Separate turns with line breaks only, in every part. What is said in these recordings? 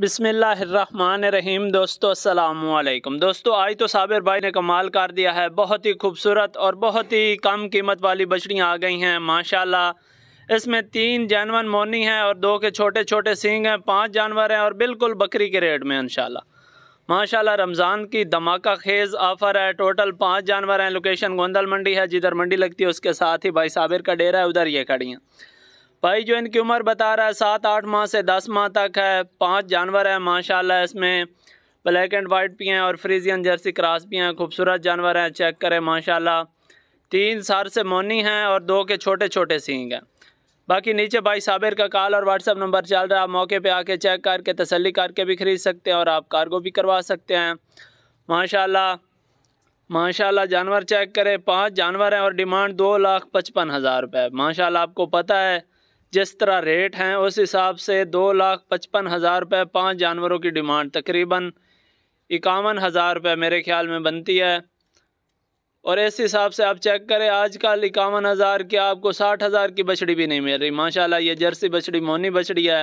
बिसमीम दोस्तों असलकम दोस्तों आज तो साबिर भाई ने कमाल कर दिया है बहुत ही खूबसूरत और बहुत ही कम कीमत वाली बछड़ियाँ आ गई हैं माशाल्लाह इसमें तीन जानवर मोनी हैं और दो के छोटे छोटे सींग हैं पांच जानवर हैं और बिल्कुल बकरी के रेट में इनशाला माशाल्लाह रमज़ान की धमाका खेज़ ऑफ़र है टोटल पाँच जानवर हैं लोकेशन गोंदल मंडी है जिधर मंडी लगती है उसके साथ ही भाई साबिर का डेरा है उधर ये खड़ी हैं भाई जो इनकी उम्र बता रहा है सात आठ माह से दस माह तक है पांच जानवर हैं माशाल्लाह इसमें ब्लैक एंड वाइट भी हैं और फ्रीजियन जर्सी क्रॉस भी हैं खूबसूरत जानवर हैं चेक करें माशाल्लाह तीन सार से मोनी हैं और दो के छोटे छोटे सींग हैं बाकी नीचे भाई साबिर का कॉल और व्हाट्सअप नंबर चल रहा है मौके पर आके चेक करके तसली करके भी ख़रीद सकते हैं और आप कार्गो भी करवा सकते हैं माशाला माशाला जानवर चेक करें पाँच जानवर हैं और डिमांड दो लाख पचपन हज़ार रुपये माशाला आपको पता है जिस तरह रेट हैं उस हिसाब से दो लाख पचपन हज़ार रुपये पाँच जानवरों की डिमांड तकरीबन इक्यावन हज़ार रुपये मेरे ख्याल में बनती है और इस हिसाब से आप चेक करें आजकल इक्यावन हज़ार की आपको साठ हज़ार की बछड़ी भी नहीं मिल रही माशाल्लाह ये जर्सी बछड़ी मोनी बछड़ी है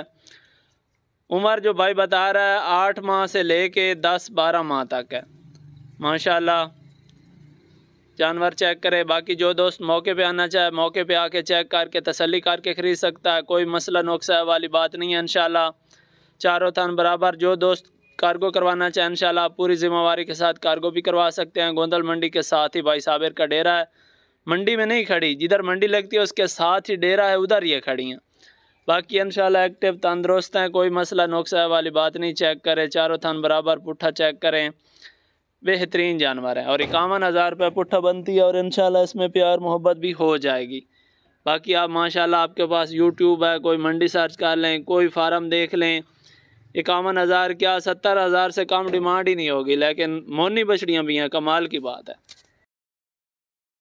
उम्र जो भाई बता रहा है आठ माह से ले कर दस बारह माह तक है माशाल्लाह जानवर चेक करे बाकी जो दोस्त मौके पे आना चाहे मौके पे आके चेक करके तसली करके ख़रीद सकता है कोई मसला नुकसा वाली बात नहीं है इन चारों थान बराबर जो दोस्त कार्गो करवाना चाहे इन आप पूरी जिम्मेवारी के साथ कार्गो भी करवा सकते हैं गोंदल मंडी के साथ ही भाई साबिर का डेरा है मंडी में नहीं खड़ी जिधर मंडी लगती है उसके साथ ही डेरा है उधर ये खड़ी हैं बाकी इन एक्टिव तंदरुस्त हैं कोई मसला नुकसा वाली बात नहीं चेक करें चारों थान बराबर पुट्ठा चेक करें बेहतरीन जानवर है और इक्यावन हज़ार रुपये पुट्ठा बनती है और इन इसमें प्यार मोहब्बत भी हो जाएगी बाकी आप माशाल्लाह आपके पास यूट्यूब है कोई मंडी सर्च कर लें कोई फार्म देख लें इक्यावन हज़ार क्या सत्तर हज़ार से कम डिमांड ही नहीं होगी लेकिन मोनी बछड़ियाँ भी हैं कमाल की बात है